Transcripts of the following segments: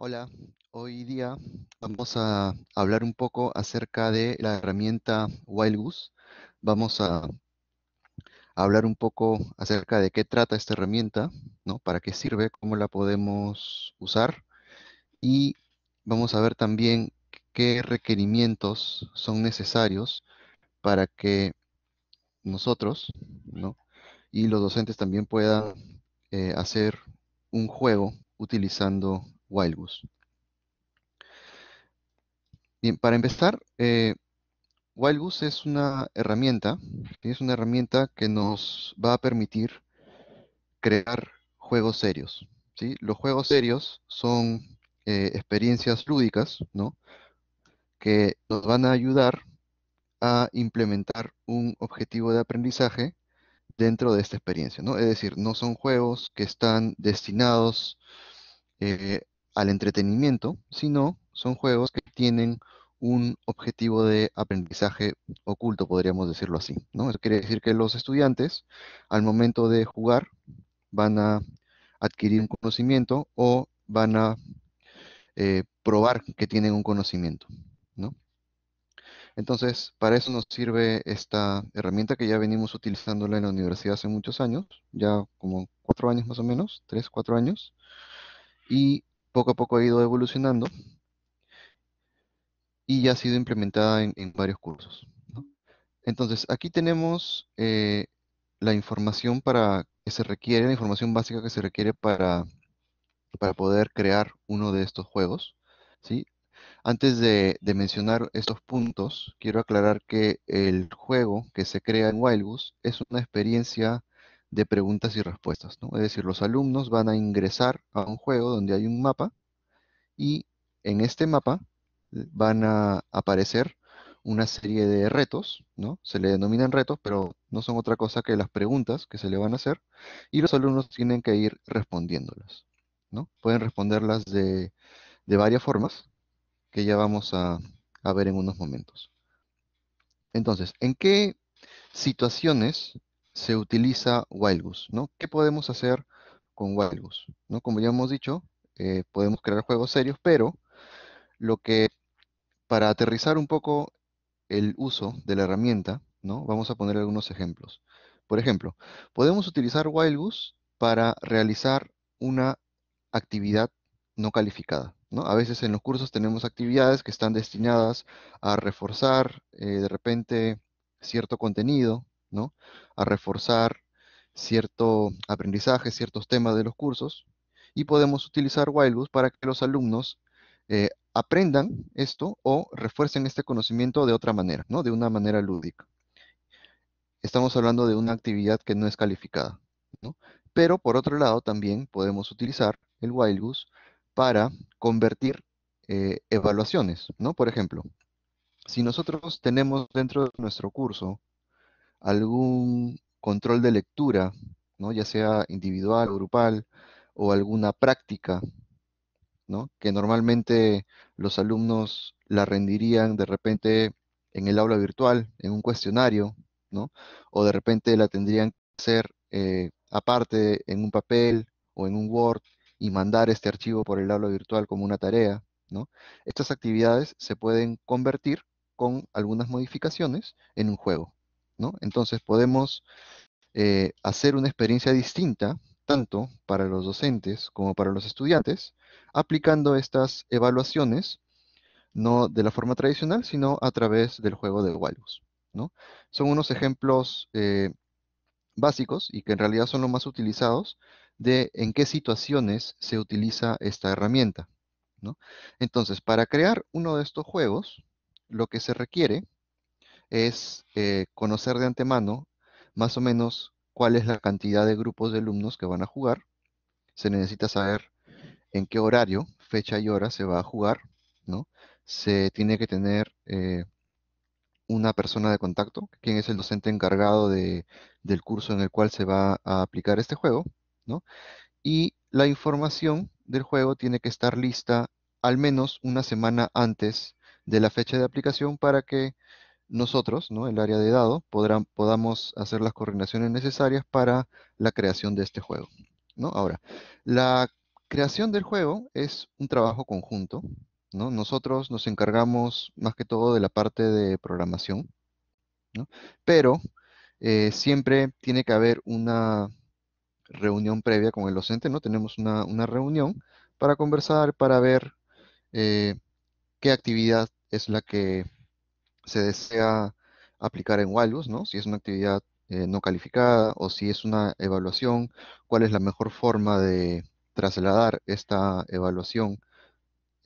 Hola, hoy día vamos a hablar un poco acerca de la herramienta Wild Vamos a hablar un poco acerca de qué trata esta herramienta, ¿no? para qué sirve, cómo la podemos usar y vamos a ver también qué requerimientos son necesarios para que nosotros ¿no? y los docentes también puedan eh, hacer un juego utilizando Wild Goose. Bien, para empezar, eh, es una herramienta, es una herramienta que nos va a permitir crear juegos serios. Los juegos serios son eh, experiencias lúdicas, ¿no? que nos van a ayudar a implementar un objetivo de aprendizaje dentro de esta experiencia, ¿no? Es decir, no son juegos que están destinados a eh, al entretenimiento, sino son juegos que tienen un objetivo de aprendizaje oculto, podríamos decirlo así. ¿no? Eso quiere decir que los estudiantes, al momento de jugar, van a adquirir un conocimiento o van a eh, probar que tienen un conocimiento. Entonces, para eso nos sirve esta herramienta que ya venimos utilizándola en la universidad hace muchos años, ya como cuatro años más o menos, tres, cuatro años. Y poco a poco ha ido evolucionando y ya ha sido implementada en, varios cursos. Entonces, aquí tenemos eh, la información para que se requiere, la información básica que se requiere para, para poder crear uno de estos juegos. ¿sí? Antes de, mencionar estos puntos, quiero aclarar que el juego que se crea en WildBus es una experiencia de preguntas y respuestas. ¿no? Es decir, los alumnos van a ingresar a un juego donde hay un mapa y en este mapa eh, van a aparecer una serie de retos, ¿no? Se le denominan retos, pero no son otra cosa que las preguntas que se le van a hacer y los alumnos tienen que ir respondiéndolas, ¿no? Pueden responderlas de, varias formas que ya vamos a, a ver en unos momentos. Entonces, ¿en qué situaciones se utiliza Wildgoose, ¿no? ¿Qué podemos hacer con Wildgoose? ¿No? Como ya hemos dicho, eh, podemos crear juegos serios, pero lo que, para aterrizar un poco el uso de la herramienta, ¿no? Vamos a poner algunos ejemplos. Por ejemplo, podemos utilizar Wildgoose para realizar una actividad no calificada. ¿no? A veces en los cursos tenemos actividades que están destinadas a reforzar eh, de repente cierto contenido, a reforzar cierto aprendizaje, ciertos temas de los cursos, y podemos utilizar WildBus para que los alumnos eh, aprendan esto o refuercen este conocimiento de otra manera, ¿no? De una manera lúdica. Estamos hablando de una actividad que no es calificada, Pero por otro lado también podemos utilizar el Wildbus para convertir eh, evaluaciones, Por ejemplo, si nosotros tenemos dentro de nuestro curso algún control de lectura, ¿no? ya sea individual o grupal, o alguna práctica, que normalmente los alumnos la rendirían de repente en el aula virtual, en un cuestionario, o de repente la tendrían que hacer eh, aparte en un papel o en un Word y mandar este archivo por el aula virtual como una tarea. ¿no? Estas actividades se pueden convertir con algunas modificaciones en un juego. Entonces podemos eh, hacer una experiencia distinta, tanto para los docentes como para los estudiantes, aplicando estas evaluaciones, no de la forma tradicional, sino a través del juego de Wilds. Son unos ejemplos eh, básicos y que en realidad son los más utilizados de en qué situaciones se utiliza esta herramienta. Entonces, para crear uno de estos juegos, lo que se requiere es eh, conocer de antemano más o menos cuál es la cantidad de grupos de alumnos que van a jugar. Se necesita saber en qué horario, fecha y hora se va a jugar, ¿no? Se tiene que tener eh, una persona de contacto, quien es el docente encargado de, del curso en el cual se va a aplicar este juego, Y la información del juego tiene que estar lista al menos una semana antes de la fecha de aplicación para que nosotros, ¿no? el área de dado, podamos hacer las coordinaciones necesarias para la creación de este juego. Ahora, la creación del juego es un trabajo conjunto. Nosotros nos encargamos más que todo de la parte de programación, pero eh, siempre tiene que haber una reunión previa con el docente, ¿no? Tenemos una, reunión para conversar, para ver eh, qué actividad es la que se desea aplicar en Walus, ¿no? Si es una actividad eh, no calificada o si es una evaluación, cuál es la mejor forma de trasladar esta evaluación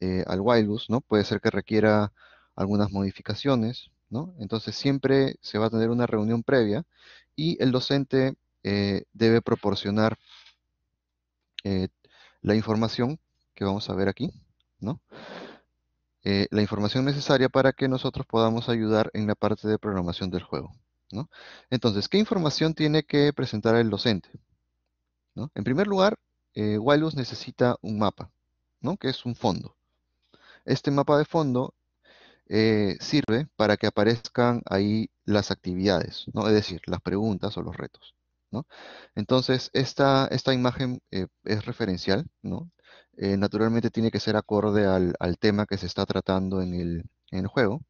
eh, al Walus, ¿no? Puede ser que requiera algunas modificaciones, ¿no? Entonces siempre se va a tener una reunión previa y el docente eh, debe proporcionar la información que vamos a ver aquí, ¿no? Eh, la información necesaria para que nosotros podamos ayudar en la parte de programación del juego. ¿no? Entonces, ¿qué información tiene que presentar el docente? En primer lugar, eh, necesita un mapa, ¿no? que es un fondo. Este mapa de fondo eh, sirve para que aparezcan ahí las actividades, ¿no? es decir, las preguntas o los retos. Entonces, esta, esta imagen eh, es referencial, ¿no? Eh, naturalmente tiene que ser acorde al, tema que se está tratando en el, juego.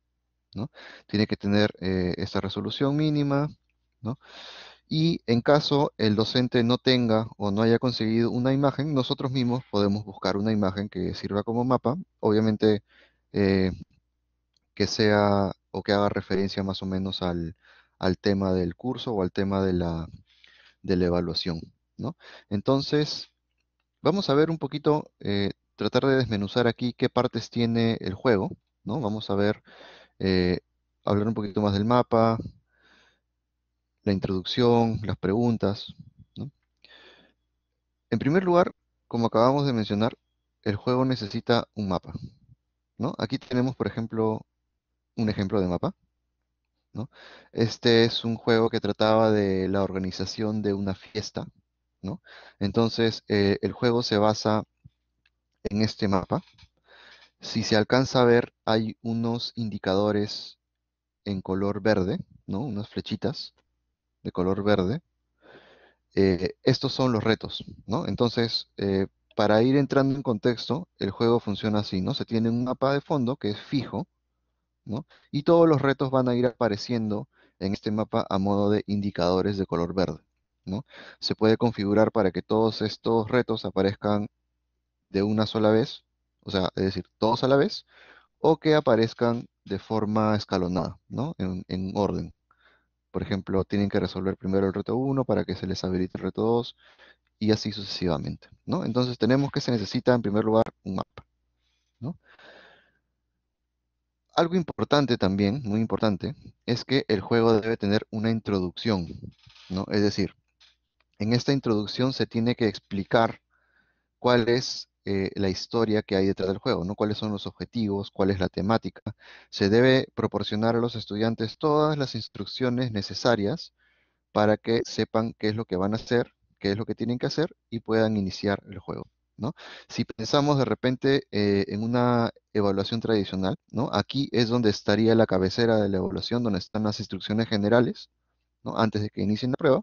¿no? Tiene que tener eh, esta resolución mínima. Y en caso el docente no tenga o no haya conseguido una imagen, nosotros mismos podemos buscar una imagen que sirva como mapa. Obviamente eh, que sea o que haga referencia más o menos al, tema del curso o al tema de la, evaluación. ¿no? Entonces, Vamos a ver un poquito, eh, tratar de desmenuzar aquí qué partes tiene el juego, ¿no? Vamos a ver, eh, hablar un poquito más del mapa, la introducción, las preguntas, En primer lugar, como acabamos de mencionar, el juego necesita un mapa, ¿no? Aquí tenemos, por ejemplo, un ejemplo de mapa, Este es un juego que trataba de la organización de una fiesta, entonces, eh, el juego se basa en este mapa. Si se alcanza a ver, hay unos indicadores en color verde, ¿no? Unas flechitas de color verde. Eh, estos son los retos, ¿no? Entonces, eh, para ir entrando en contexto, el juego funciona así, ¿no? Se tiene un mapa de fondo que es fijo, Y todos los retos van a ir apareciendo en este mapa a modo de indicadores de color verde. Se puede configurar para que todos estos retos aparezcan de una sola vez, o sea, es decir, todos a la vez, o que aparezcan de forma escalonada, ¿no? En, orden. Por ejemplo, tienen que resolver primero el reto 1 para que se les habilite el reto 2 y así sucesivamente, ¿no? Entonces tenemos que se necesita en primer lugar un mapa, Algo importante también, muy importante, es que el juego debe tener una introducción, ¿no? Es decir, en esta introducción se tiene que explicar cuál es eh, la historia que hay detrás del juego, ¿no? cuáles son los objetivos, cuál es la temática. Se debe proporcionar a los estudiantes todas las instrucciones necesarias para que sepan qué es lo que van a hacer, qué es lo que tienen que hacer y puedan iniciar el juego. ¿no? Si pensamos de repente eh, en una evaluación tradicional, ¿no? aquí es donde estaría la cabecera de la evaluación, donde están las instrucciones generales, ¿no? antes de que inicien la prueba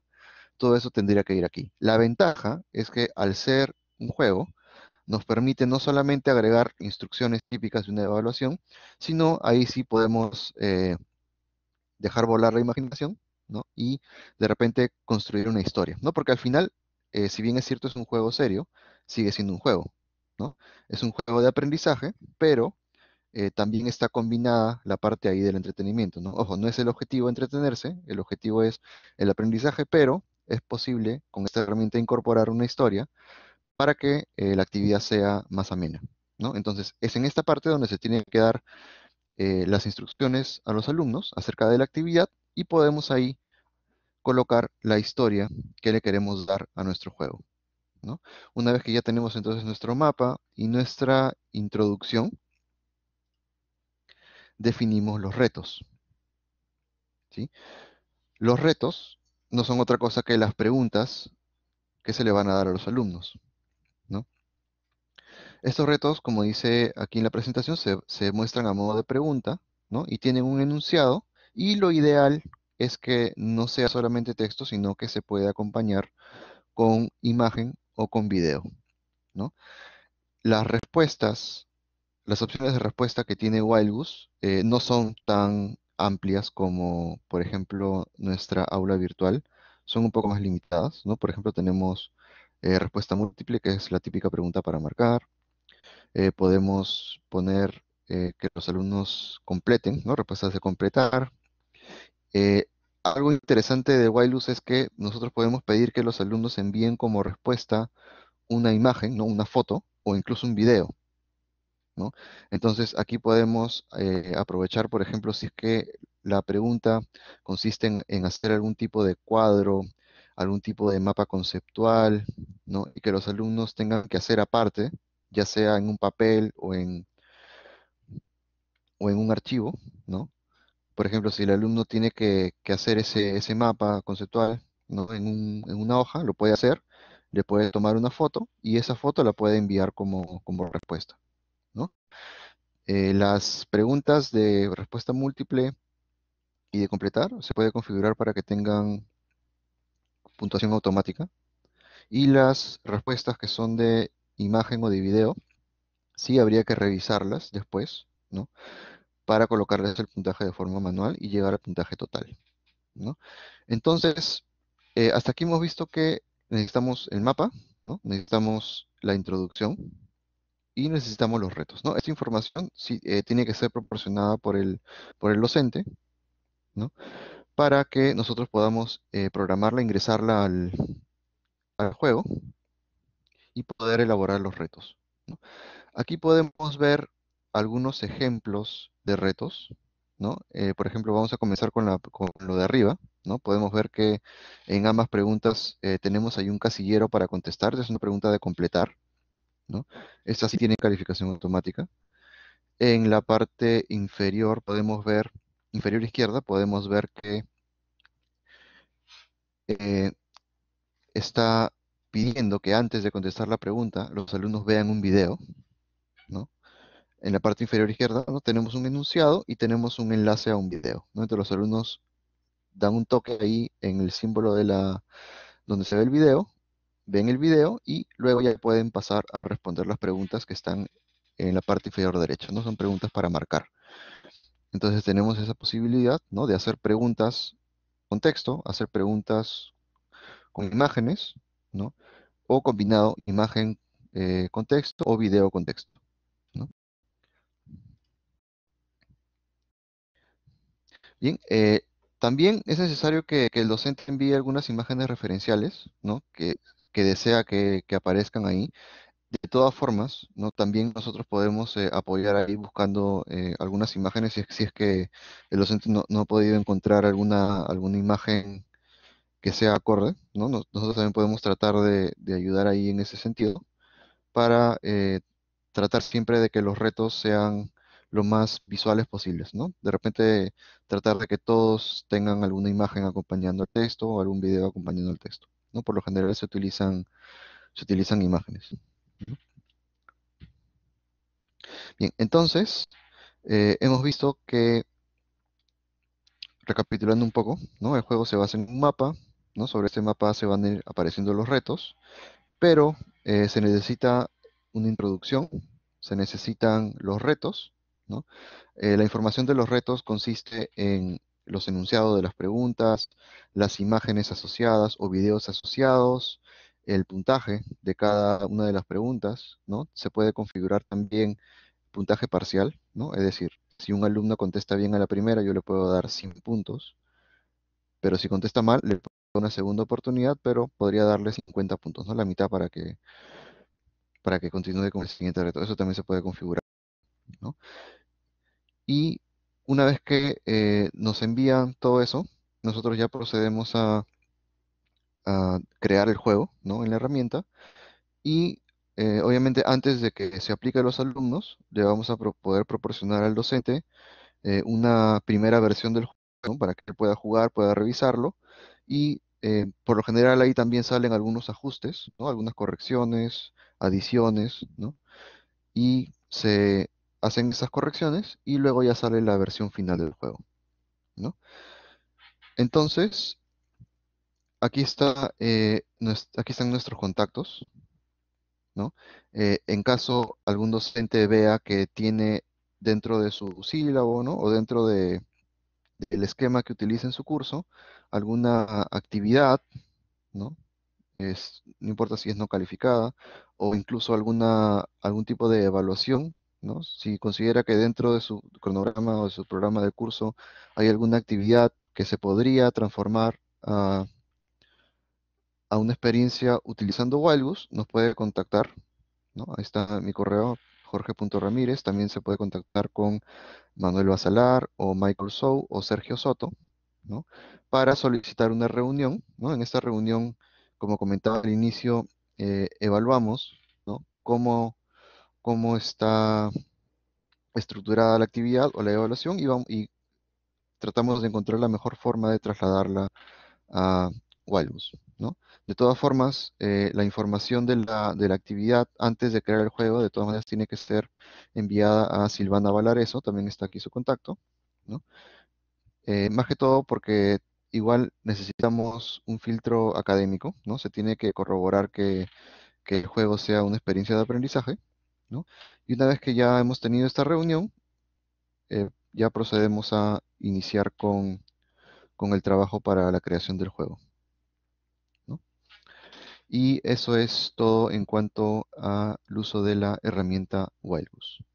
todo eso tendría que ir aquí. La ventaja es que al ser un juego, nos permite no solamente agregar instrucciones típicas de una evaluación, sino ahí sí podemos eh, dejar volar la imaginación y de repente construir una historia. ¿no? Porque al final, eh, si bien es cierto es un juego serio, sigue siendo un juego. ¿no? Es un juego de aprendizaje, pero eh, también está combinada la parte ahí del entretenimiento. ¿no? Ojo, no es el objetivo entretenerse, el objetivo es el aprendizaje, pero es posible con esta herramienta incorporar una historia para que eh, la actividad sea más amena. ¿no? Entonces, es en esta parte donde se tienen que dar eh, las instrucciones a los alumnos acerca de la actividad y podemos ahí colocar la historia que le queremos dar a nuestro juego. Una vez que ya tenemos entonces nuestro mapa y nuestra introducción, definimos los retos. ¿sí? Los retos no son otra cosa que las preguntas que se le van a dar a los alumnos. Estos retos, como dice aquí en la presentación, se, muestran a modo de pregunta ¿no? y tienen un enunciado y lo ideal es que no sea solamente texto, sino que se pueda acompañar con imagen o con video. Las respuestas, las opciones de respuesta que tiene WildBus eh, no son tan amplias como, por ejemplo, nuestra aula virtual, son un poco más limitadas, ¿no? Por ejemplo, tenemos eh, respuesta múltiple, que es la típica pregunta para marcar. Eh, podemos poner eh, que los alumnos completen, ¿no? Respuestas de completar. algo interesante de Wailus es que nosotros podemos pedir que los alumnos envíen como respuesta una imagen, ¿no? Una foto o incluso un video. Entonces, aquí podemos eh, aprovechar, por ejemplo, si es que la pregunta consiste en, hacer algún tipo de cuadro, algún tipo de mapa conceptual, y que los alumnos tengan que hacer aparte, ya sea en un papel o en, un archivo, ¿no? Por ejemplo, si el alumno tiene que, hacer ese, mapa conceptual en, una hoja, lo puede hacer, le puede tomar una foto y esa foto la puede enviar como respuesta. Eh, las preguntas de respuesta múltiple y de completar se puede configurar para que tengan puntuación automática. Y las respuestas que son de imagen o de video, sí habría que revisarlas después, ¿no? Para colocarles el puntaje de forma manual y llegar al puntaje total, Entonces, eh, hasta aquí hemos visto que necesitamos el mapa, ¿no? necesitamos la introducción, y necesitamos los retos, ¿no? Esta información eh, tiene que ser proporcionada por el, por el docente, Para que nosotros podamos eh, programarla, ingresarla al, juego y poder elaborar los retos. Aquí podemos ver algunos ejemplos de retos, ¿no? Eh, por ejemplo, vamos a comenzar con, lo de arriba, ¿no? Podemos ver que en ambas preguntas tenemos ahí un casillero para contestar, es una pregunta de completar, ¿no? sí tiene calificación automática. En la parte inferior podemos ver, inferior izquierda, podemos ver que eh, está pidiendo que antes de contestar la pregunta, los alumnos vean un video, En la parte inferior izquierda ¿no? tenemos un enunciado y tenemos un enlace a un video, Entonces los alumnos dan un toque ahí en el símbolo de la donde se ve el video ven el video y luego ya pueden pasar a responder las preguntas que están en la parte inferior derecha, ¿no? Son preguntas para marcar. Entonces tenemos esa posibilidad, ¿no? De hacer preguntas con texto, hacer preguntas con imágenes, ¿no? O combinado imagen eh, con texto o video con texto. Bien, eh, también es necesario que, el docente envíe algunas imágenes referenciales, ¿no? Que que desea que, aparezcan ahí. De todas formas, ¿no? también nosotros podemos eh, apoyar ahí buscando eh, algunas imágenes si es, que el docente no, ha podido encontrar alguna, imagen que sea acorde. ¿no? nosotros también podemos tratar de, ayudar ahí en ese sentido para eh, tratar siempre de que los retos sean lo más visuales posibles. ¿no? De repente tratar de que todos tengan alguna imagen acompañando el texto o algún video acompañando el texto. ¿no? Por lo general se utilizan, se utilizan imágenes. Bien, entonces, eh, hemos visto que, recapitulando un poco, ¿no? El juego se basa en un mapa, ¿no? Sobre este mapa se van a ir apareciendo los retos, pero eh, se necesita una introducción, se necesitan los retos, eh, la información de los retos consiste en los enunciados de las preguntas, las imágenes asociadas o videos asociados, el puntaje de cada una de las preguntas, ¿no? Se puede configurar también puntaje parcial, ¿no? Es decir, si un alumno contesta bien a la primera, yo le puedo dar 100 puntos, pero si contesta mal, le puedo dar una segunda oportunidad, pero podría darle 50 puntos, ¿no? La mitad para que, para que continúe con el siguiente reto. Eso también se puede configurar, ¿no? Y una vez que eh, nos envían todo eso, nosotros ya procedemos a, crear el juego ¿no? en la herramienta y eh, obviamente antes de que se aplique a los alumnos, le vamos a poder proporcionar al docente eh, una primera versión del juego para que pueda jugar, pueda revisarlo y por lo general ahí también salen algunos ajustes, ¿no? algunas correcciones, adiciones, ¿no? y se hacen esas correcciones y luego ya sale la versión final del juego. ¿no? Entonces, aquí, está, eh, aquí están nuestros contactos. ¿no? Eh, en caso algún docente vea que tiene dentro de su sílabo o dentro de, del esquema que utiliza en su curso alguna actividad, ¿no? no importa si es no calificada o incluso alguna, algún tipo de evaluación si considera que dentro de su cronograma o de su programa de curso hay alguna actividad que se podría transformar a, una experiencia utilizando Wildbus, nos puede contactar, ¿no? Ahí está mi correo, jorge.ramírez, también se puede contactar con Manuel Basalar o Michael Sou o Sergio Soto, Para solicitar una reunión, En esta reunión, como comentaba al inicio, eh, evaluamos, ¿no? Cómo cómo está estructurada la actividad o la evaluación y, y tratamos de encontrar la mejor forma de trasladarla a WildBus. De todas formas, eh, la información de la, actividad antes de crear el juego, de todas maneras, tiene que ser enviada a Silvana Valareso, también está aquí su contacto. Eh, más que todo porque igual necesitamos un filtro académico, ¿no? se tiene que corroborar que el juego sea una experiencia de aprendizaje. Y una vez que ya hemos tenido esta reunión, eh, ya procedemos a iniciar con, el trabajo para la creación del juego. Y eso es todo en cuanto al uso de la herramienta Wildbus.